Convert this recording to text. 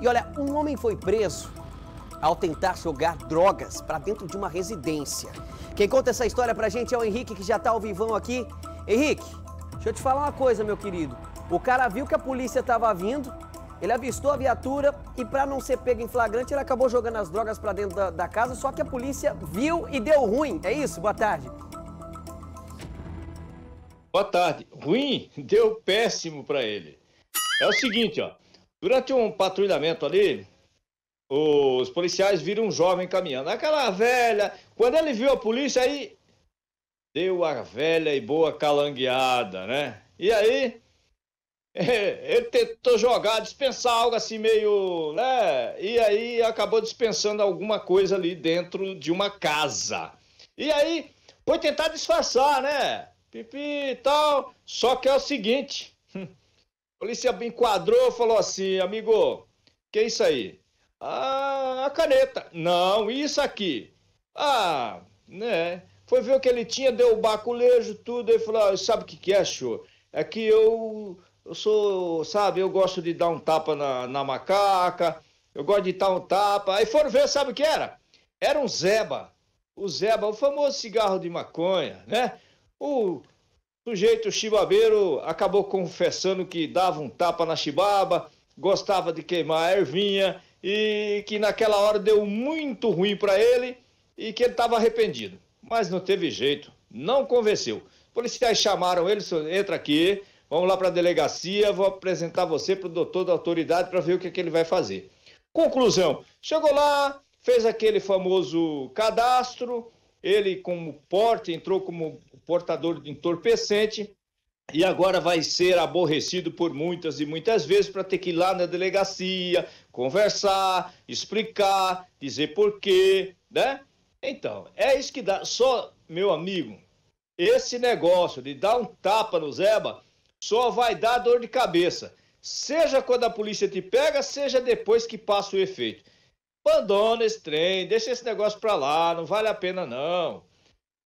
E olha, um homem foi preso ao tentar jogar drogas para dentro de uma residência. Quem conta essa história pra gente é o Henrique, que já tá ao vivão aqui. Henrique, deixa eu te falar uma coisa, meu querido. O cara viu que a polícia estava vindo, ele avistou a viatura e para não ser pego em flagrante, ele acabou jogando as drogas para dentro da, da casa, só que a polícia viu e deu ruim. É isso? Boa tarde. Boa tarde. Ruim? Deu péssimo para ele. É o seguinte, ó. Durante um patrulhamento ali, os policiais viram um jovem caminhando. Aquela velha. Quando ele viu a polícia, aí deu a velha e boa calangueada, né? E aí ele tentou jogar, dispensar algo assim meio, né? E aí acabou dispensando alguma coisa ali dentro de uma casa. E aí foi tentar disfarçar, né? Pipi e tal. Só que é o seguinte. polícia enquadrou, falou assim, amigo, que é isso aí? Ah, a caneta. Não, isso aqui. Ah, né? Foi ver o que ele tinha, deu o baculejo, tudo, e falou, ah, sabe o que que é, senhor? É que eu, eu sou, sabe, eu gosto de dar um tapa na, na macaca, eu gosto de dar um tapa. Aí foram ver, sabe o que era? Era um Zeba. O Zeba, o famoso cigarro de maconha, né? O Sujeito chibabeiro acabou confessando que dava um tapa na chibaba, gostava de queimar a ervinha e que naquela hora deu muito ruim para ele e que ele estava arrependido. Mas não teve jeito, não convenceu. Policiais chamaram ele, entra aqui, vamos lá para a delegacia, vou apresentar você para o doutor da autoridade para ver o que, é que ele vai fazer. Conclusão: chegou lá, fez aquele famoso cadastro, ele, como porte, entrou como portador de entorpecente e agora vai ser aborrecido por muitas e muitas vezes para ter que ir lá na delegacia, conversar, explicar, dizer porquê, né? Então, é isso que dá. Só, meu amigo, esse negócio de dar um tapa no Zeba só vai dar dor de cabeça. Seja quando a polícia te pega, seja depois que passa o efeito. Abandona esse trem, deixa esse negócio pra lá, não vale a pena não.